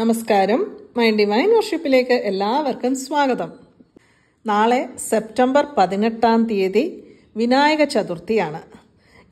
നമസ്കാരം my divine വർഷിപ്പിലേക്ക് എല്ലാവർക്കും സ്വാഗതം നാളെ സെപ്റ്റംബർ പതിനെട്ടാം തീയതി വിനായക ചതുർത്ഥിയാണ്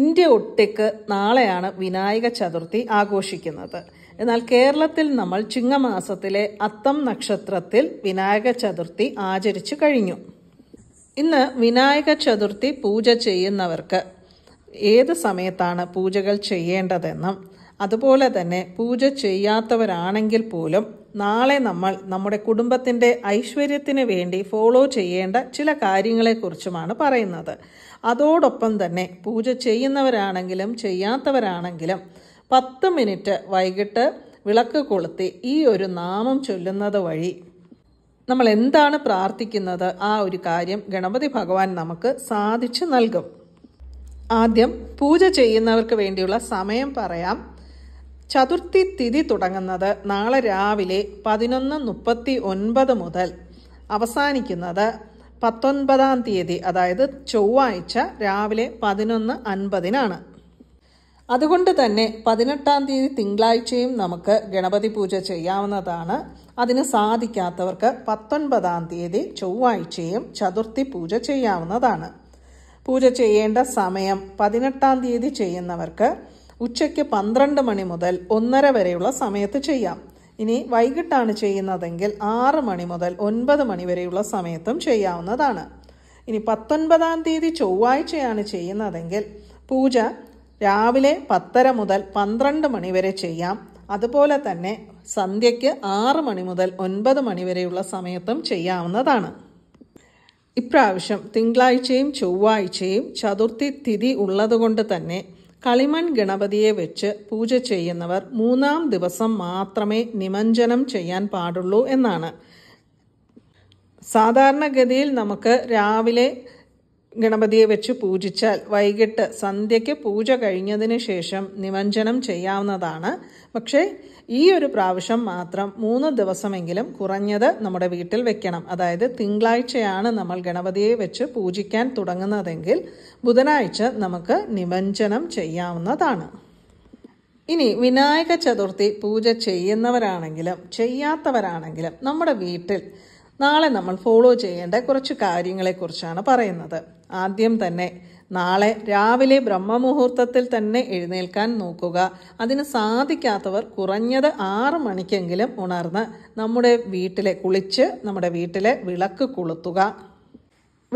ഇന്ത്യ ഒട്ടിക്ക് നാളെയാണ് വിനായക ചതുർത്ഥി ആഘോഷിക്കുന്നത് എന്നാൽ കേരളത്തിൽ നമ്മൾ ചിങ്ങമാസത്തിലെ അത്തം നക്ഷത്രത്തിൽ വിനായക ചതുർത്ഥി ആചരിച്ചു കഴിഞ്ഞു ഇന്ന് വിനായക ചതുർത്ഥി പൂജ ചെയ്യുന്നവർക്ക് ഏത് സമയത്താണ് പൂജകൾ ചെയ്യേണ്ടതെന്നും അതുപോലെ തന്നെ പൂജ ചെയ്യാത്തവരാണെങ്കിൽ പോലും നാളെ നമ്മൾ നമ്മുടെ കുടുംബത്തിൻ്റെ ഐശ്വര്യത്തിന് വേണ്ടി ഫോളോ ചെയ്യേണ്ട ചില കാര്യങ്ങളെക്കുറിച്ചുമാണ് പറയുന്നത് അതോടൊപ്പം തന്നെ പൂജ ചെയ്യുന്നവരാണെങ്കിലും ചെയ്യാത്തവരാണെങ്കിലും പത്ത് മിനിറ്റ് വൈകിട്ട് വിളക്ക് കൊളുത്തി ഈ ഒരു നാമം ചൊല്ലുന്നത് വഴി നമ്മൾ എന്താണ് പ്രാർത്ഥിക്കുന്നത് ആ ഒരു കാര്യം ഗണപതി ഭഗവാൻ നമുക്ക് സാധിച്ചു നൽകും ആദ്യം പൂജ ചെയ്യുന്നവർക്ക് വേണ്ടിയുള്ള സമയം പറയാം ചതുർത്ഥി തിഥി തുടങ്ങുന്നത് നാളെ രാവിലെ പതിനൊന്ന് മുപ്പത്തി ഒൻപത് മുതൽ അവസാനിക്കുന്നത് പത്തൊൻപതാം തീയതി അതായത് ചൊവ്വാഴ്ച രാവിലെ പതിനൊന്ന് അൻപതിനാണ് അതുകൊണ്ട് തന്നെ പതിനെട്ടാം തീയതി തിങ്കളാഴ്ചയും നമുക്ക് ഗണപതി പൂജ ചെയ്യാവുന്നതാണ് അതിന് സാധിക്കാത്തവർക്ക് പത്തൊൻപതാം തീയതി ചൊവ്വാഴ്ചയും ചതുർത്ഥി പൂജ ചെയ്യാവുന്നതാണ് പൂജ ചെയ്യേണ്ട സമയം പതിനെട്ടാം തീയതി ചെയ്യുന്നവർക്ക് ഉച്ചയ്ക്ക് പന്ത്രണ്ട് മണി മുതൽ ഒന്നര വരെയുള്ള സമയത്ത് ചെയ്യാം ഇനി വൈകിട്ടാണ് ചെയ്യുന്നതെങ്കിൽ ആറ് മണി മുതൽ ഒൻപത് മണി വരെയുള്ള സമയത്തും ചെയ്യാവുന്നതാണ് ഇനി പത്തൊൻപതാം തീയതി ചൊവ്വാഴ്ചയാണ് ചെയ്യുന്നതെങ്കിൽ പൂജ രാവിലെ പത്തര മുതൽ പന്ത്രണ്ട് മണി വരെ ചെയ്യാം അതുപോലെ തന്നെ സന്ധ്യയ്ക്ക് ആറ് മണി മുതൽ ഒൻപത് മണി വരെയുള്ള സമയത്തും ചെയ്യാവുന്നതാണ് ഇപ്രാവശ്യം തിങ്കളാഴ്ചയും ചൊവ്വാഴ്ചയും ചതുർത്ഥി തിഥി ഉള്ളതുകൊണ്ട് തന്നെ കളിമൺ ഗണപതിയെ വെച്ച് പൂജ ചെയ്യുന്നവർ മൂന്നാം ദിവസം മാത്രമേ നിമഞ്ജനം ചെയ്യാൻ പാടുള്ളൂ എന്നാണ് സാധാരണഗതിയിൽ നമുക്ക് രാവിലെ ഗണപതിയെ വെച്ച് പൂജിച്ചാൽ വൈകിട്ട് സന്ധ്യയ്ക്ക് പൂജ കഴിഞ്ഞതിന് ശേഷം നിമഞ്ജനം ചെയ്യാവുന്നതാണ് പക്ഷേ ഈ ഒരു പ്രാവശ്യം മാത്രം മൂന്ന് ദിവസമെങ്കിലും കുറഞ്ഞത് നമ്മുടെ വീട്ടിൽ വെക്കണം അതായത് തിങ്കളാഴ്ചയാണ് നമ്മൾ ഗണപതിയെ വെച്ച് പൂജിക്കാൻ തുടങ്ങുന്നതെങ്കിൽ ബുധനാഴ്ച നമുക്ക് നിമഞ്ജനം ചെയ്യാവുന്നതാണ് ഇനി വിനായക ചതുർത്ഥി പൂജ ചെയ്യുന്നവരാണെങ്കിലും ചെയ്യാത്തവരാണെങ്കിലും നമ്മുടെ വീട്ടിൽ നാളെ നമ്മൾ ഫോളോ ചെയ്യേണ്ട കുറച്ച് കാര്യങ്ങളെക്കുറിച്ചാണ് പറയുന്നത് ആദ്യം തന്നെ നാളെ രാവിലെ ബ്രഹ്മമുഹൂർത്തത്തിൽ തന്നെ എഴുന്നേൽക്കാൻ നോക്കുക അതിന് സാധിക്കാത്തവർ കുറഞ്ഞത് ആറ് മണിക്കെങ്കിലും ഉണർന്ന് നമ്മുടെ വീട്ടിലെ കുളിച്ച് നമ്മുടെ വീട്ടിലെ വിളക്ക് കൊളുത്തുക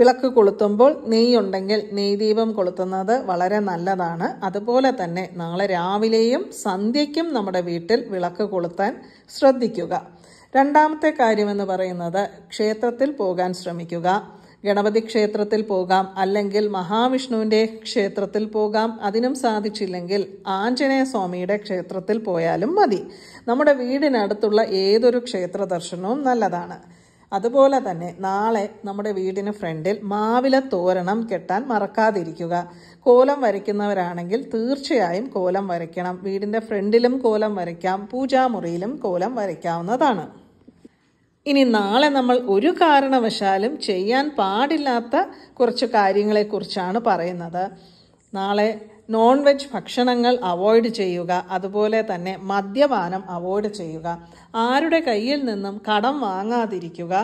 വിളക്ക് കൊളുത്തുമ്പോൾ നെയ്യുണ്ടെങ്കിൽ ദീപം കൊളുത്തുന്നത് വളരെ നല്ലതാണ് അതുപോലെ തന്നെ നാളെ രാവിലെയും സന്ധ്യയ്ക്കും നമ്മുടെ വീട്ടിൽ വിളക്ക് കൊളുത്താൻ ശ്രദ്ധിക്കുക രണ്ടാമത്തെ കാര്യമെന്ന് പറയുന്നത് ക്ഷേത്രത്തിൽ പോകാൻ ശ്രമിക്കുക ഗണപതി ക്ഷേത്രത്തിൽ പോകാം അല്ലെങ്കിൽ മഹാവിഷ്ണുവിൻ്റെ ക്ഷേത്രത്തിൽ പോകാം അതിനും സാധിച്ചില്ലെങ്കിൽ ആഞ്ജനേയ സ്വാമിയുടെ ക്ഷേത്രത്തിൽ പോയാലും മതി നമ്മുടെ വീടിനടുത്തുള്ള ഏതൊരു ക്ഷേത്ര ദർശനവും നല്ലതാണ് അതുപോലെ തന്നെ നാളെ നമ്മുടെ വീടിന് ഫ്രണ്ടിൽ മാവില തോരണം കെട്ടാൻ മറക്കാതിരിക്കുക കോലം വരയ്ക്കുന്നവരാണെങ്കിൽ തീർച്ചയായും കോലം വരയ്ക്കണം വീടിൻ്റെ ഫ്രണ്ടിലും കോലം വരയ്ക്കാം പൂജാമുറിയിലും കോലം വരയ്ക്കാവുന്നതാണ് ഇനി നാളെ നമ്മൾ ഒരു കാരണവശാലും ചെയ്യാൻ പാടില്ലാത്ത കുറച്ച് കാര്യങ്ങളെക്കുറിച്ചാണ് പറയുന്നത് നാളെ നോൺ വെജ് ഭക്ഷണങ്ങൾ അവോയ്ഡ് ചെയ്യുക അതുപോലെ തന്നെ മദ്യപാനം അവോയ്ഡ് ചെയ്യുക ആരുടെ കയ്യിൽ നിന്നും കടം വാങ്ങാതിരിക്കുക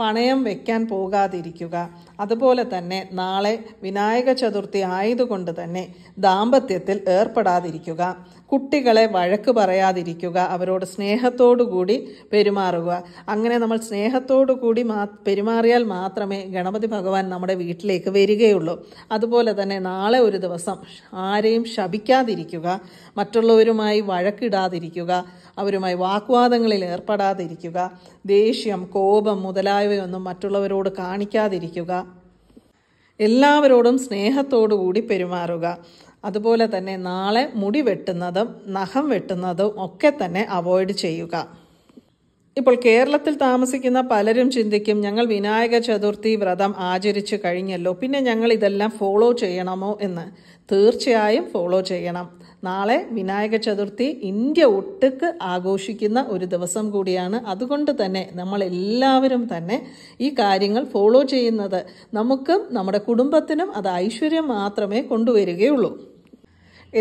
പണയം വെക്കാൻ പോകാതിരിക്കുക അതുപോലെ തന്നെ നാളെ വിനായക ചതുർത്ഥി ആയതുകൊണ്ട് തന്നെ ദാമ്പത്യത്തിൽ ഏർപ്പെടാതിരിക്കുക കുട്ടികളെ വഴക്ക് പറയാതിരിക്കുക അവരോട് സ്നേഹത്തോടുകൂടി പെരുമാറുക അങ്ങനെ നമ്മൾ സ്നേഹത്തോടുകൂടി മാ പെരുമാറിയാൽ മാത്രമേ ഗണപതി ഭഗവാൻ നമ്മുടെ വീട്ടിലേക്ക് വരികയുള്ളൂ അതുപോലെ തന്നെ നാളെ ഒരു ദിവസം ആരെയും ശപിക്കാതിരിക്കുക മറ്റുള്ളവരുമായി വഴക്കിടാതിരിക്കുക അവരുമായി വാക്വാദങ്ങളിൽ ഏർപ്പെടാതിരിക്കുക ദേഷ്യം കോപം മുതലായവയൊന്നും മറ്റുള്ളവരോട് കാണിക്കാതിരിക്കുക എല്ലാവരോടും സ്നേഹത്തോടുകൂടി കൂടി പെരുമാറുക അതുപോലെ തന്നെ നാളെ മുടി വെട്ടുന്നതും നഖം വെട്ടുന്നതും ഒക്കെ തന്നെ അവോയ്ഡ് ചെയ്യുക ഇപ്പോൾ കേരളത്തിൽ താമസിക്കുന്ന പലരും ചിന്തിക്കും ഞങ്ങൾ വിനായക ചതുർത്ഥി വ്രതം ആചരിച്ചു കഴിഞ്ഞല്ലോ പിന്നെ ഞങ്ങൾ ഇതെല്ലാം ഫോളോ ചെയ്യണമോ എന്ന് തീർച്ചയായും ഫോളോ ചെയ്യണം നാളെ വിനായക ചതുർത്ഥി ഇന്ത്യ ഒട്ടുക്ക് ആഘോഷിക്കുന്ന ഒരു ദിവസം കൂടിയാണ് അതുകൊണ്ട് തന്നെ നമ്മൾ എല്ലാവരും തന്നെ ഈ കാര്യങ്ങൾ ഫോളോ ചെയ്യുന്നത് നമുക്കും നമ്മുടെ കുടുംബത്തിനും അത് ഐശ്വര്യം മാത്രമേ കൊണ്ടുവരികയുള്ളൂ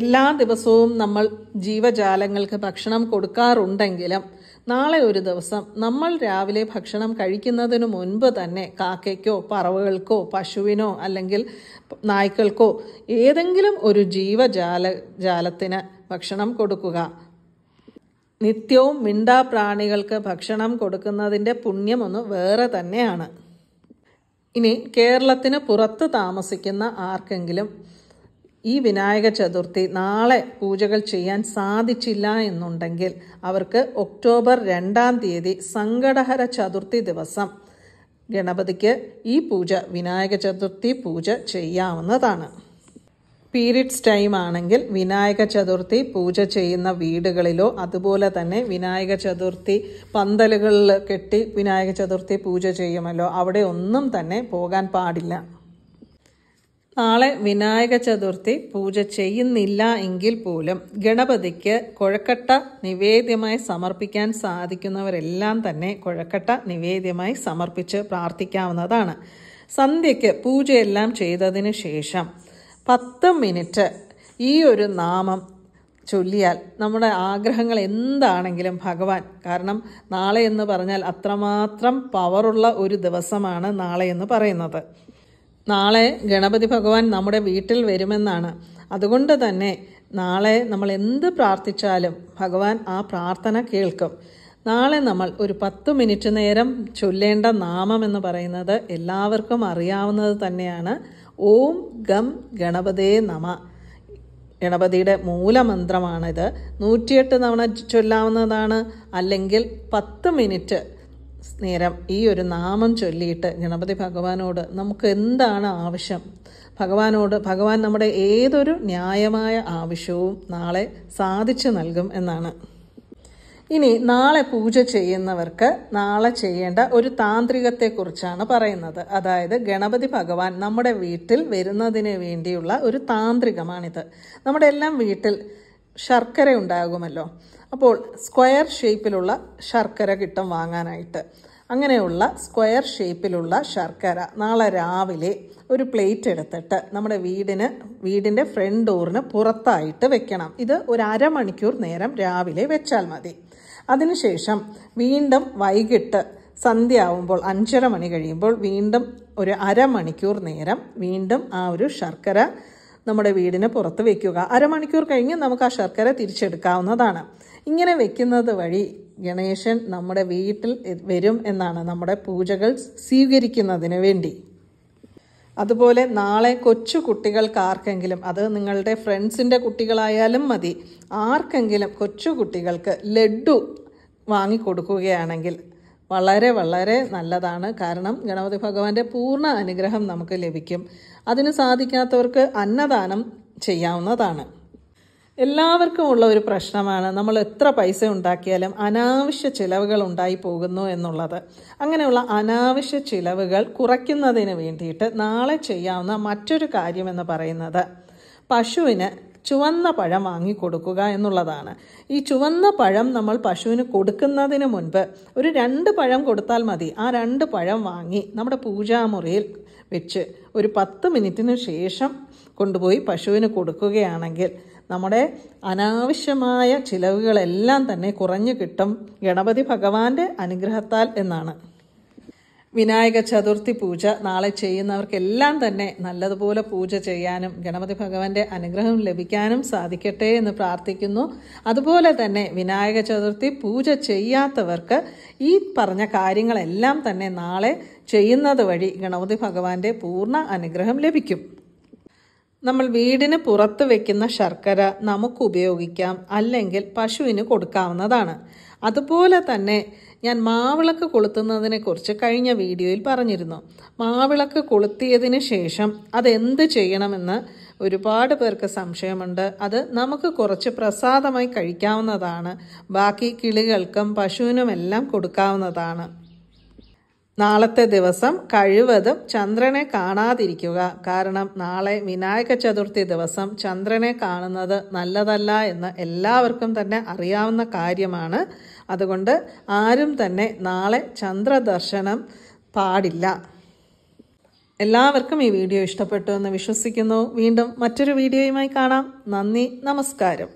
എല്ലാ ദിവസവും നമ്മൾ ജീവജാലങ്ങൾക്ക് ഭക്ഷണം കൊടുക്കാറുണ്ടെങ്കിലും നാളെ ഒരു ദിവസം നമ്മൾ രാവിലെ ഭക്ഷണം കഴിക്കുന്നതിന് മുൻപ് തന്നെ കാക്കയ്ക്കോ പറവകൾക്കോ പശുവിനോ അല്ലെങ്കിൽ നായ്ക്കൾക്കോ ഏതെങ്കിലും ഒരു ജീവജാല ജാലത്തിന് ഭക്ഷണം കൊടുക്കുക നിത്യവും മിണ്ടാ പ്രാണികൾക്ക് ഭക്ഷണം കൊടുക്കുന്നതിൻ്റെ പുണ്യമൊന്ന് വേറെ തന്നെയാണ് ഇനി കേരളത്തിന് പുറത്ത് താമസിക്കുന്ന ആർക്കെങ്കിലും ഈ വിനായക ചതുർത്ഥി നാളെ പൂജകൾ ചെയ്യാൻ സാധിച്ചില്ല എന്നുണ്ടെങ്കിൽ അവർക്ക് ഒക്ടോബർ രണ്ടാം തീയതി സങ്കടഹര ചതുർത്ഥി ദിവസം ഗണപതിക്ക് ഈ പൂജ വിനായക ചതുർത്ഥി പൂജ ചെയ്യാവുന്നതാണ് പീരീഡ്സ് ടൈം ആണെങ്കിൽ വിനായക ചതുർത്ഥി പൂജ ചെയ്യുന്ന വീടുകളിലോ അതുപോലെ തന്നെ വിനായക ചതുർത്ഥി പന്തലുകളിൽ കെട്ടി വിനായക ചതുർത്ഥി പൂജ ചെയ്യുമല്ലോ അവിടെ ഒന്നും തന്നെ പോകാൻ പാടില്ല നാളെ വിനായക ചതുർത്ഥി പൂജ ചെയ്യുന്നില്ല എങ്കിൽ പോലും ഗണപതിക്ക് കുഴക്കട്ട നിവേദ്യമായി സമർപ്പിക്കാൻ സാധിക്കുന്നവരെല്ലാം തന്നെ കുഴക്കട്ട നിവേദ്യമായി സമർപ്പിച്ച് പ്രാർത്ഥിക്കാവുന്നതാണ് സന്ധ്യയ്ക്ക് പൂജയെല്ലാം ചെയ്തതിന് ശേഷം പത്ത് മിനിറ്റ് ഈ ഒരു നാമം ചൊല്ലിയാൽ നമ്മുടെ ആഗ്രഹങ്ങൾ എന്താണെങ്കിലും ഭഗവാൻ കാരണം നാളെ എന്ന് പറഞ്ഞാൽ അത്രമാത്രം പവറുള്ള ഒരു ദിവസമാണ് നാളെ എന്ന് പറയുന്നത് നാളെ ഗണപതി ഭഗവാൻ നമ്മുടെ വീട്ടിൽ വരുമെന്നാണ് അതുകൊണ്ട് തന്നെ നാളെ നമ്മൾ എന്ത് പ്രാർത്ഥിച്ചാലും ഭഗവാൻ ആ പ്രാർത്ഥന കേൾക്കും നാളെ നമ്മൾ ഒരു പത്ത് മിനിറ്റ് നേരം ചൊല്ലേണ്ട നാമം എന്ന് പറയുന്നത് എല്ലാവർക്കും അറിയാവുന്നത് തന്നെയാണ് ഓം ഗം ഗണപതേ നമ ഗണപതിയുടെ മൂലമന്ത്രമാണിത് നൂറ്റിയെട്ട് തവണ ചൊല്ലാവുന്നതാണ് അല്ലെങ്കിൽ പത്ത് മിനിറ്റ് നേരം ഈ ഒരു നാമം ചൊല്ലിയിട്ട് ഗണപതി ഭഗവാനോട് നമുക്ക് എന്താണ് ആവശ്യം ഭഗവാനോട് ഭഗവാൻ നമ്മുടെ ഏതൊരു ന്യായമായ ആവശ്യവും നാളെ സാധിച്ചു നൽകും എന്നാണ് ഇനി നാളെ പൂജ ചെയ്യുന്നവർക്ക് നാളെ ചെയ്യേണ്ട ഒരു താന്ത്രികത്തെക്കുറിച്ചാണ് പറയുന്നത് അതായത് ഗണപതി ഭഗവാൻ നമ്മുടെ വീട്ടിൽ വരുന്നതിന് വേണ്ടിയുള്ള ഒരു താന്ത്രികമാണിത് നമ്മുടെ എല്ലാം വീട്ടിൽ ശർക്കര ഉണ്ടാകുമല്ലോ അപ്പോൾ സ്ക്വയർ ഷേപ്പിലുള്ള ശർക്കര കിട്ടും വാങ്ങാനായിട്ട് അങ്ങനെയുള്ള സ്ക്വയർ ഷേപ്പിലുള്ള ശർക്കര നാളെ രാവിലെ ഒരു പ്ലേറ്റ് എടുത്തിട്ട് നമ്മുടെ വീടിന് വീടിൻ്റെ ഫ്രണ്ട് ഡോറിന് പുറത്തായിട്ട് വെക്കണം ഇത് ഒരു അരമണിക്കൂർ നേരം രാവിലെ വെച്ചാൽ മതി അതിനുശേഷം വീണ്ടും വൈകിട്ട് സന്ധ്യ ആവുമ്പോൾ അഞ്ചര മണി കഴിയുമ്പോൾ വീണ്ടും ഒരു അരമണിക്കൂർ നേരം വീണ്ടും ആ ഒരു ശർക്കര നമ്മുടെ വീടിന് പുറത്ത് വെക്കുക അരമണിക്കൂർ കഴിഞ്ഞ് നമുക്ക് ആ ശർക്കര തിരിച്ചെടുക്കാവുന്നതാണ് ഇങ്ങനെ വെക്കുന്നത് വഴി ഗണേശൻ നമ്മുടെ വീട്ടിൽ വരും എന്നാണ് നമ്മുടെ പൂജകൾ സ്വീകരിക്കുന്നതിന് വേണ്ടി അതുപോലെ നാളെ കൊച്ചു കുട്ടികൾക്ക് ആർക്കെങ്കിലും അത് നിങ്ങളുടെ ഫ്രണ്ട്സിൻ്റെ കുട്ടികളായാലും മതി ആർക്കെങ്കിലും കൊച്ചു കുട്ടികൾക്ക് ലഡു വാങ്ങിക്കൊടുക്കുകയാണെങ്കിൽ വളരെ വളരെ നല്ലതാണ് കാരണം ഗണപതി ഭഗവാന്റെ പൂർണ്ണ അനുഗ്രഹം നമുക്ക് ലഭിക്കും അതിന് സാധിക്കാത്തവർക്ക് അന്നദാനം ചെയ്യാവുന്നതാണ് എല്ലാവർക്കും ഉള്ള ഒരു പ്രശ്നമാണ് നമ്മൾ എത്ര പൈസ ഉണ്ടാക്കിയാലും അനാവശ്യ ചിലവുകൾ ഉണ്ടായി പോകുന്നു എന്നുള്ളത് അങ്ങനെയുള്ള അനാവശ്യ ചിലവുകൾ കുറയ്ക്കുന്നതിന് വേണ്ടിയിട്ട് നാളെ ചെയ്യാവുന്ന മറ്റൊരു കാര്യമെന്ന് പറയുന്നത് പശുവിന് ചുവന്ന പഴം വാങ്ങിക്കൊടുക്കുക എന്നുള്ളതാണ് ഈ ചുവന്ന പഴം നമ്മൾ പശുവിന് കൊടുക്കുന്നതിന് മുൻപ് ഒരു രണ്ട് പഴം കൊടുത്താൽ മതി ആ രണ്ട് പഴം വാങ്ങി നമ്മുടെ പൂജാമുറിയിൽ വെച്ച് ഒരു പത്ത് മിനിറ്റിന് ശേഷം കൊണ്ടുപോയി പശുവിന് കൊടുക്കുകയാണെങ്കിൽ നമ്മുടെ അനാവശ്യമായ ചിലവുകളെല്ലാം തന്നെ കുറഞ്ഞു കിട്ടും ഗണപതി ഭഗവാന്റെ അനുഗ്രഹത്താൽ എന്നാണ് വിനായക ചതുർത്ഥി പൂജ നാളെ ചെയ്യുന്നവർക്കെല്ലാം തന്നെ നല്ലതുപോലെ പൂജ ചെയ്യാനും ഗണപതി ഭഗവാന്റെ അനുഗ്രഹം ലഭിക്കാനും സാധിക്കട്ടെ എന്ന് പ്രാർത്ഥിക്കുന്നു അതുപോലെ തന്നെ വിനായക ചതുർത്ഥി പൂജ ചെയ്യാത്തവർക്ക് ഈ പറഞ്ഞ കാര്യങ്ങളെല്ലാം തന്നെ നാളെ ചെയ്യുന്നത് വഴി ഗണപതി ഭഗവാന്റെ പൂർണ്ണ അനുഗ്രഹം ലഭിക്കും നമ്മൾ വീടിന് പുറത്ത് വെക്കുന്ന ശർക്കര നമുക്ക് ഉപയോഗിക്കാം അല്ലെങ്കിൽ പശുവിന് കൊടുക്കാവുന്നതാണ് അതുപോലെ തന്നെ ഞാൻ മാവിളക്ക് കൊളുത്തുന്നതിനെക്കുറിച്ച് കഴിഞ്ഞ വീഡിയോയിൽ പറഞ്ഞിരുന്നു മാവിളക്ക് കൊളുത്തിയതിന് ശേഷം അതെന്ത് ചെയ്യണമെന്ന് ഒരുപാട് പേർക്ക് സംശയമുണ്ട് അത് നമുക്ക് കുറച്ച് പ്രസാദമായി കഴിക്കാവുന്നതാണ് ബാക്കി കിളികൾക്കും പശുവിനുമെല്ലാം കൊടുക്കാവുന്നതാണ് നാളത്തെ ദിവസം കഴിവതും ചന്ദ്രനെ കാണാതിരിക്കുക കാരണം നാളെ വിനായക ചതുർത്ഥി ദിവസം ചന്ദ്രനെ കാണുന്നത് നല്ലതല്ല എന്ന് എല്ലാവർക്കും തന്നെ അറിയാവുന്ന കാര്യമാണ് അതുകൊണ്ട് ആരും തന്നെ നാളെ ചന്ദ്രദർശനം പാടില്ല എല്ലാവർക്കും ഈ വീഡിയോ ഇഷ്ടപ്പെട്ടു എന്ന് വിശ്വസിക്കുന്നു വീണ്ടും മറ്റൊരു വീഡിയോയുമായി കാണാം നന്ദി നമസ്കാരം